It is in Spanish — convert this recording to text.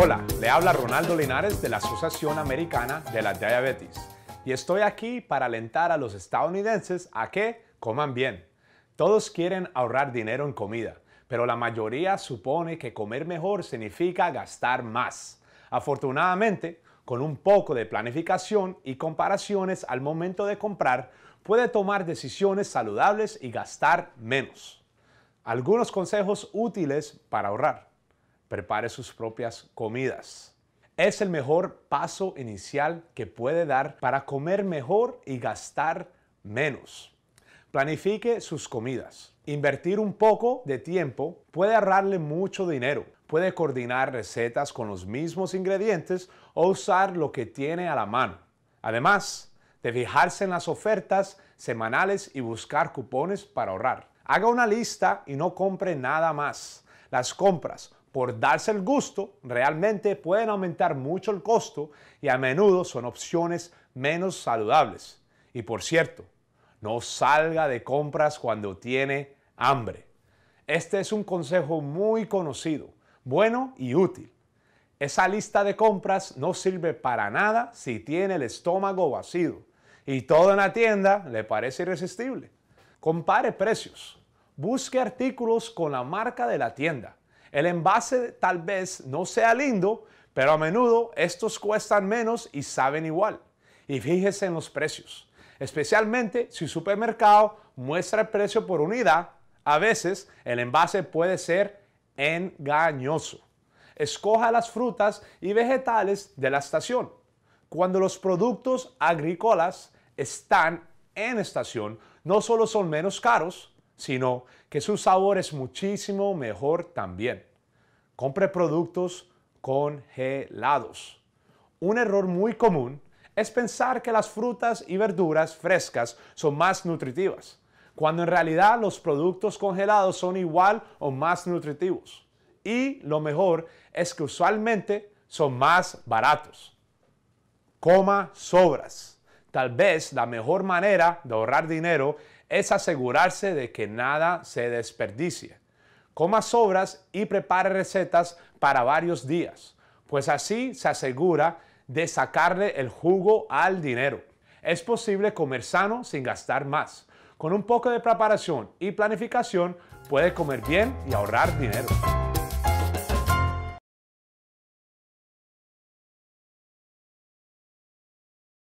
Hola, le habla Ronaldo Linares de la Asociación Americana de la Diabetes y estoy aquí para alentar a los estadounidenses a que coman bien. Todos quieren ahorrar dinero en comida, pero la mayoría supone que comer mejor significa gastar más. Afortunadamente, con un poco de planificación y comparaciones al momento de comprar, puede tomar decisiones saludables y gastar menos. Algunos consejos útiles para ahorrar prepare sus propias comidas. Es el mejor paso inicial que puede dar para comer mejor y gastar menos. Planifique sus comidas. Invertir un poco de tiempo puede ahorrarle mucho dinero. Puede coordinar recetas con los mismos ingredientes o usar lo que tiene a la mano. Además, de fijarse en las ofertas semanales y buscar cupones para ahorrar. Haga una lista y no compre nada más. Las compras por darse el gusto, realmente pueden aumentar mucho el costo y a menudo son opciones menos saludables. Y por cierto, no salga de compras cuando tiene hambre. Este es un consejo muy conocido, bueno y útil. Esa lista de compras no sirve para nada si tiene el estómago vacío y todo en la tienda le parece irresistible. Compare precios. Busque artículos con la marca de la tienda el envase tal vez no sea lindo, pero a menudo estos cuestan menos y saben igual. Y fíjese en los precios, especialmente si el supermercado muestra el precio por unidad, a veces el envase puede ser engañoso. Escoja las frutas y vegetales de la estación. Cuando los productos agrícolas están en estación, no solo son menos caros, sino que su sabor es muchísimo mejor también. Compre productos congelados. Un error muy común es pensar que las frutas y verduras frescas son más nutritivas, cuando en realidad los productos congelados son igual o más nutritivos. Y lo mejor es que usualmente son más baratos. Coma sobras. Tal vez la mejor manera de ahorrar dinero es asegurarse de que nada se desperdicie. Coma sobras y prepare recetas para varios días, pues así se asegura de sacarle el jugo al dinero. Es posible comer sano sin gastar más. Con un poco de preparación y planificación puede comer bien y ahorrar dinero.